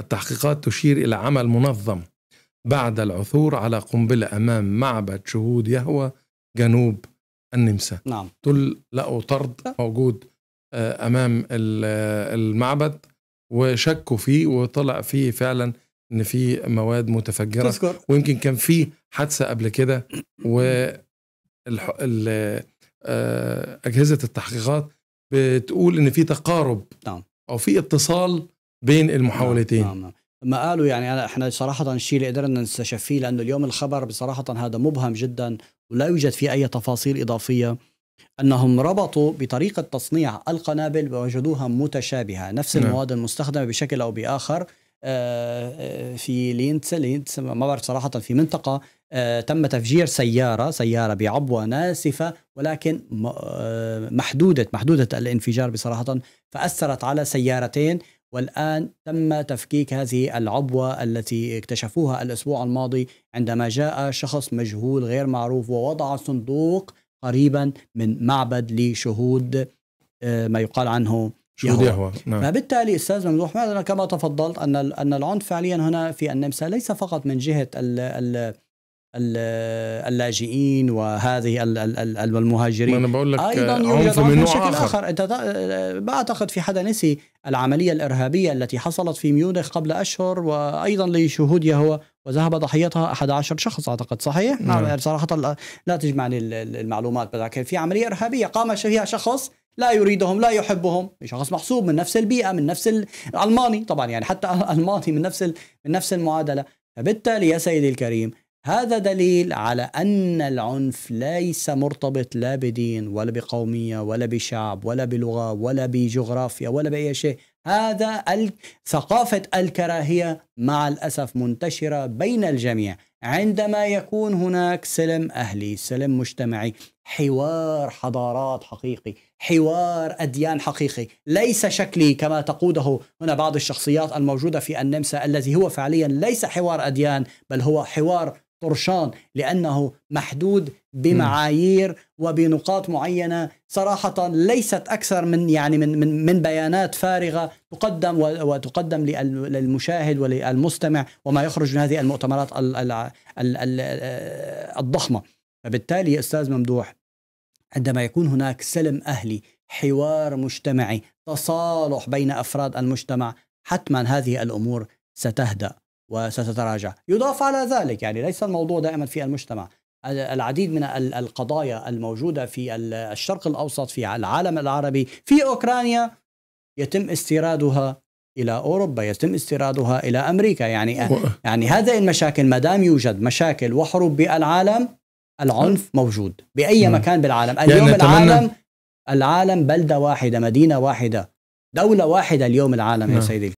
التحقيقات تشير إلى عمل منظم بعد العثور على قنبلة أمام معبد شهود يهوى جنوب النمسا نعم دول لقوا طرد موجود آه، أمام آه، المعبد وشكوا فيه وطلع فيه فعلا ان في مواد متفجره تذكر. ويمكن كان في حادثه قبل كده و آه، اجهزه التحقيقات بتقول ان في تقارب نعم. او في اتصال بين نعم، المحاولتين نعم نعم. ما قالوا يعني انا احنا صراحه الشيء اللي قدرنا نستشف فيه لانه اليوم الخبر بصراحه هذا مبهم جدا ولا يوجد فيه اي تفاصيل اضافيه انهم ربطوا بطريقه تصنيع القنابل ووجدوها متشابهه نفس نعم. المواد المستخدمه بشكل او باخر آه، آه، في لينتس لينتس ما بعرف صراحه في منطقه آه، تم تفجير سياره سياره بعبوه ناسفه ولكن محدوده محدوده الانفجار بصراحه فاثرت على سيارتين والآن تم تفكيك هذه العبوة التي اكتشفوها الأسبوع الماضي عندما جاء شخص مجهول غير معروف ووضع صندوق قريبا من معبد لشهود آه، ما يقال عنه شهود يهوى نعم. فبالتالي استاذ ممدوح كما تفضلت ان ان العنف فعليا هنا في النمسا ليس فقط من جهه ال ال اللاجئين وهذه المهاجرين أنا بقول لك ايضا آه، يوجد من نوع بشكل آخر. اخر انت بعتقد آه، في حدا نسي العمليه الارهابيه التي حصلت في ميونخ قبل اشهر وايضا لشهودها هو وذهب ضحيتها 11 شخص اعتقد صحيح نعم. نعم، صراحه لا تجمعني المعلومات لكن في عمليه ارهابيه قام فيها شخص لا يريدهم لا يحبهم شخص محسوب من نفس البيئه من نفس الالماني طبعا يعني حتى الماني من نفس من نفس المعادله فبالتالي يا سيدي الكريم هذا دليل على أن العنف ليس مرتبط لا بدين ولا بقومية ولا بشعب ولا بلغة ولا بجغرافيا ولا بأي شيء هذا ثقافة الكراهية مع الأسف منتشرة بين الجميع عندما يكون هناك سلم أهلي سلم مجتمعي حوار حضارات حقيقي حوار أديان حقيقي ليس شكلي كما تقوده هنا بعض الشخصيات الموجودة في النمسا الذي هو فعليا ليس حوار أديان بل هو حوار طرشان لأنه محدود بمعايير وبنقاط معينة صراحة ليست أكثر من يعني من من, من بيانات فارغة تقدم وتقدم للمشاهد وللمستمع وما يخرج من هذه المؤتمرات الضخمة فبالتالي يا أستاذ ممدوح عندما يكون هناك سلم أهلي حوار مجتمعي تصالح بين أفراد المجتمع حتما هذه الأمور ستهدأ وستتراجع يضاف على ذلك يعني ليس الموضوع دائما في المجتمع العديد من القضايا الموجودة في الشرق الأوسط في العالم العربي في أوكرانيا يتم استيرادها إلى أوروبا يتم استيرادها إلى أمريكا يعني و... يعني هذه المشاكل ما دام يوجد مشاكل وحروب بالعالم العنف موجود بأي م. مكان بالعالم يعني اليوم يعني العالم العالم بلدة واحدة مدينة واحدة دولة واحدة اليوم العالم م. يا نعم. سيدي